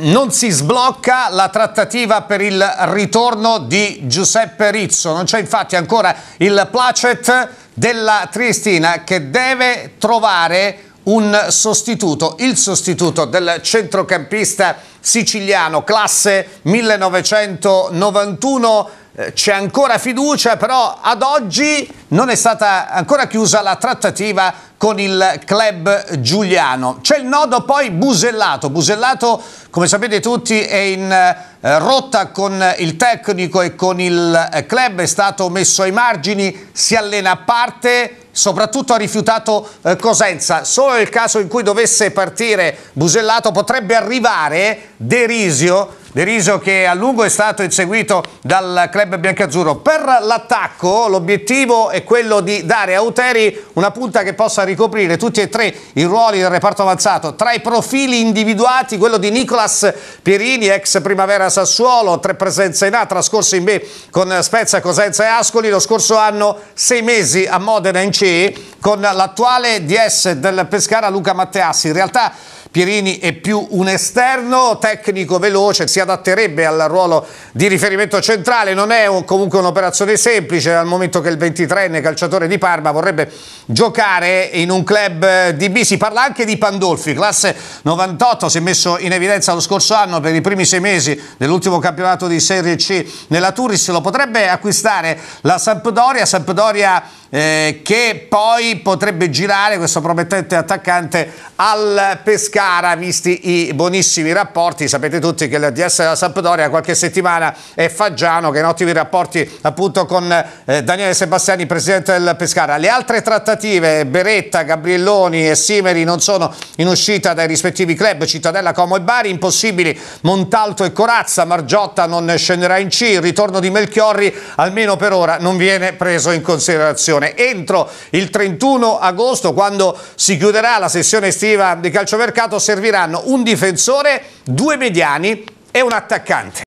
non si sblocca la trattativa per il ritorno di Giuseppe Rizzo, non c'è infatti ancora il placet della Triestina che deve trovare un sostituto, il sostituto del centrocampista siciliano classe 1991 eh, c'è ancora fiducia, però ad oggi non è stata ancora chiusa la trattativa con il club giuliano. C'è il nodo poi Busellato. Busellato, come sapete tutti, è in eh, rotta con il tecnico e con il eh, club, è stato messo ai margini, si allena a parte, soprattutto ha rifiutato eh, Cosenza. Solo nel caso in cui dovesse partire Busellato potrebbe arrivare Derisio Deriso che a lungo è stato inseguito dal club biancazzurro. Per l'attacco l'obiettivo è quello di dare a Uteri una punta che possa ricoprire tutti e tre i ruoli del reparto avanzato. Tra i profili individuati quello di Nicolas Pierini, ex Primavera Sassuolo, tre presenze in A, trascorse in B con Spezia, Cosenza e Ascoli, lo scorso anno sei mesi a Modena in C con l'attuale DS del Pescara Luca Matteassi. In realtà Pierini è più un esterno tecnico veloce, si adatterebbe al ruolo di riferimento centrale, non è un, comunque un'operazione semplice dal momento che il 23enne calciatore di Parma vorrebbe giocare in un club di B, si parla anche di Pandolfi, classe 98, si è messo in evidenza lo scorso anno per i primi sei mesi dell'ultimo campionato di Serie C nella Turis, lo potrebbe acquistare la Sampdoria, Sampdoria eh, che poi potrebbe girare questo promettente attaccante al Pescara cara, visti i buonissimi rapporti. Sapete tutti che il DS della Sampdoria qualche settimana è Faggiano che in ottimi rapporti appunto con eh, Daniele Sebastiani, presidente del Pescara. Le altre trattative, Beretta, Gabrielloni e Simeri non sono in uscita dai rispettivi club, Cittadella, Como e Bari, impossibili Montalto e Corazza, Margiotta non scenderà in C, il ritorno di Melchiorri almeno per ora non viene preso in considerazione. Entro il 31 agosto, quando si chiuderà la sessione estiva di calciomercato, campionato serviranno un difensore, due mediani e un attaccante.